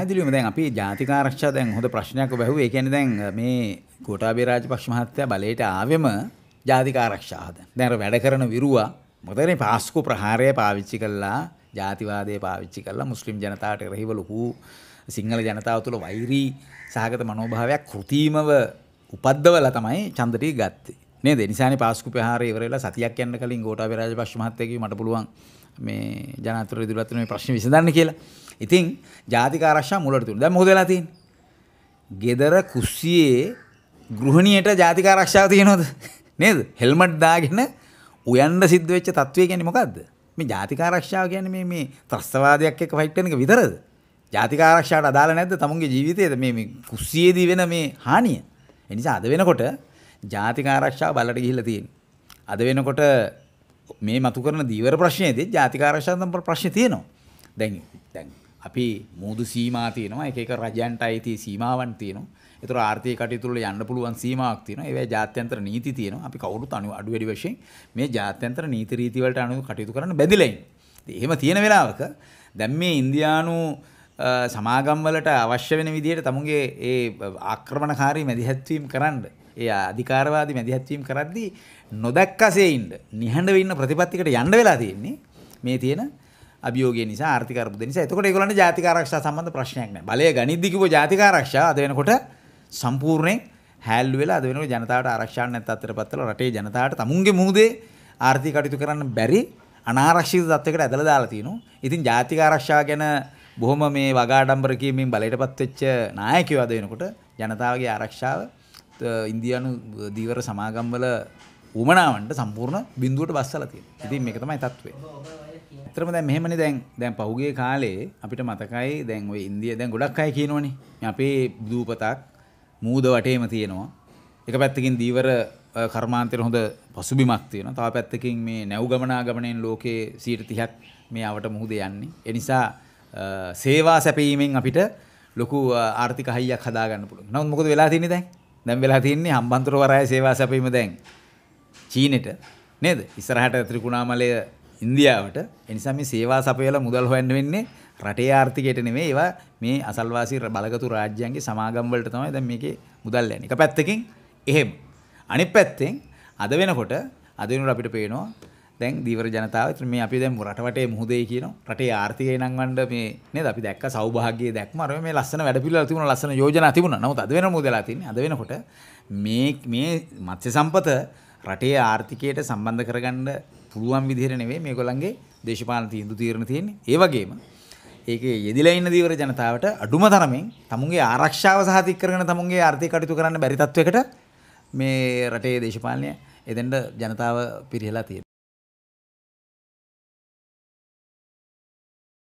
පැහැදිලිවම දැන් අපි ජාතික ආරක්ෂා දැන් හොඳ ප්‍රශ්නයක් ඔබ ඒ කියන්නේ දැන් මේ කෝටාබේ රාජපක්ෂ මහත්තයා බලයට ආවෙම ජාතික ආරක්ෂාවද. දැන් වැඩ කරන විරුවා මොකද පාස්කු ප්‍රහාරය පාවිච්චි කළා ජාතිවාදය පාවිච්චි කළා මුස්ලිම් ජනතාවට එරෙහිව ලොකු සිංහල ජනතාව තුළ වෛරී සහගත මනෝභාවයක් කෘතිමව උපද්දවලා තමයි චන්දටී ගත්තේ. නේ දෙනිසාන පස්කු පහරේවරලා සතියක් යන්න කලින් ගෝට පරාජ පශ් මහත්තයක මට පුළුවන් මේ ජනතර දුරත්න ප්‍රශ්න විසඳන්න කියලා ඉතින් ජාතිකාරශ්ා මුලට තුළ දැ හොදලාතින් ගෙදර කුස්සියේ ගෘහණියට ජාතිකාරක්ෂාව තියනොද නේද හෙල්මට් දාගෙන උයන්ඩ සිද්ධවෙච්ච තත්වය ගැන මොකක්ද මේ ජාතිකාරක්ෂාව ගැන මේ ත්‍රස්තවාදයක් එක පයිට්ටනක විතරද ජාතිකාරක්ෂාට අදාල නැද තමුන්ගේ ජීවිතයද මේ කුස්සියේදී වෙන මේ හානිය එනිසා අද වෙනකොට ජාතික ආරක්ෂාව බලට ගිහිල්ලා තියෙන්නේ. අද වෙනකොට මේ මතු කරන දීවර ප්‍රශ්නයේදී ජාතික ආරක්ෂාව සම්බන්ධ ප්‍රශ්න තියෙනවා. දැන් දැන් අපි මූදු සීමා තියෙනවා. එක එක රජයන්ට අයිති සීමාවන් තියෙනවා. ඒතර ආර්ථික කටයුතු වල යන්න පුළුවන් සීමාවක් තියෙනවා. ඒවැ ජාත්‍යන්තර නීති තියෙනවා. අපි කවුරුත් අනු අඩු වැඩි වශයෙන් මේ ජාත්‍යන්තර නීති රීති වලට අනුව කටයුතු කරන්න බැඳිලා ඉන්නේ. එහෙම තියෙන වෙලාවක දැන් මේ ඉන්දියානු සමාගම්වලට අවශ්‍ය වෙන විදිහට තමුන්ගේ ඒ ආක්‍රමණකාරී මැදිහත්වීම් කරන්න ඒ අධිකාරවාදී මැදිහත්වීම් කරද්දී නොදැක්කසේ ඉන්න නිහඬව ඉන්න ප්‍රතිපත්තිකට යන්න වෙලා තියෙන්නේ මේ තියෙන අභියෝගය නිසා ආර්ථික අර්බුද නිසා එතකොට ඒගොල්ලන්ට ජාතික ආරක්ෂා සම්බන්ධ ප්‍රශ්නයක් නැහැ බලය ගණිද්දි කිව්ව ජාතික ආරක්ෂා අද වෙනකොට සම්පූර්ණයෙන් හැල්ලු වෙලා අද වෙනකොට ජනතාවට ආරක්ෂා නැත් අතරපත් වල රටේ ජනතාවට තමුන්ගේ මුහුදේ ආර්ථික කටයුතු කරන්න බැරි අනාරක්ෂිත තත්වයකට ඇදලා දාලා තිනු. ඉතින් ජාතික ආරක්ෂා ගැන බොහොම මේ වගාඩම්බර කියමින් බලයටපත් වෙච්ච නායකයෝ අද වෙනකොට ජනතාවගේ ආරක්ෂාව ඉන්දියානු දීවර සමාගම්වල උමනාවන්ට සම්පූර්ණ බිඳුවට බස්සලා තියෙනවා. ඉතින් මේක තමයි තත්ත්වය. ඇත්තටම දැන් මෙහෙමනේ දැන් දැන් පහුගිය කාලේ අපිට මතකයි දැන් ওই ඉන්දිය දැන් ගොඩක් අය කියනෝනේ අපේ දූපතක් මූද වටේම තියෙනවා එක පැත්තකින් දීවර කර්මාන්තයට හොඳ පසුබිමක් තියෙනවා තව පැත්තකින් මේ නැව් ගමනාගමණයෙන් ලෝකේ 130ක් මේ අවට මුහුද යන්නේ ඒ නිසා සේවා සැපීමෙන් අපිට ලොකු ආර්ථික හයියක් හදාගන්න පුළුවන්. නමුත් මොකද වෙලා තියෙන්නේ දැන්? දැන් වෙලා තියෙන්නේ හම්බන්තොට වරාය සේවා සැපීම දැන් චීනෙට නේද? ඉස්සරහට ත්‍රිකුණාමලය ඉන්දියාවට. ඒ නිසා මේ සේවා සැපයලා මුදල් හොයන්න වෙන්නේ රටේ ආර්ථිකයට නෙමෙයි. ඒවා මේ අසල්වාසී බලගතු රාජ්‍යයන්ගේ සමාගම් වලට තමයි දැන් මේකේ මුදල් යන්නේ. එක පැත්තකින් එහෙම. අනිත් පැත්තෙන් අද වෙනකොට අද වෙනකොට අපිට පේනවා දැන් දීවර ජනතාව ඉතින් මේ අපි දැන් රටවටේ මුහුදේ කියනවා රටේ ආර්ථිකය නංවන්න මේ නේද අපි දැක්ක සෞභාග්‍යයේ දැක්ම අර මේ ලස්සන වැඩ පිළිවෙල තිබුණා ලස්සන යෝජනා තිබුණා නමුත් අද වෙනම මුදලා තින්නේ අද වෙනකොට මේ මේ මත්ස්‍ය සම්පත රටේ ආර්ථිකයට සම්බන්ධ කරගන්න පුළුවන් විදිහට නෙවෙයි මේගොල්ලන්ගේ දේශපාලන තීන්දුව తీරන තියෙන්නේ ඒ වගේම ඒකේ යෙදිලා ඉන්න දීවර ජනතාවට අඩුම තරමින් තමුන්ගේ ආරක්ෂාව සහතික කරගෙන තමුන්ගේ ආර්ථික කටයුතු කරන්න බැරි තත්වයකට මේ රටේ දේශපාලනය එදෙන්ට ජනතාව පිරිහෙලා තියෙනවා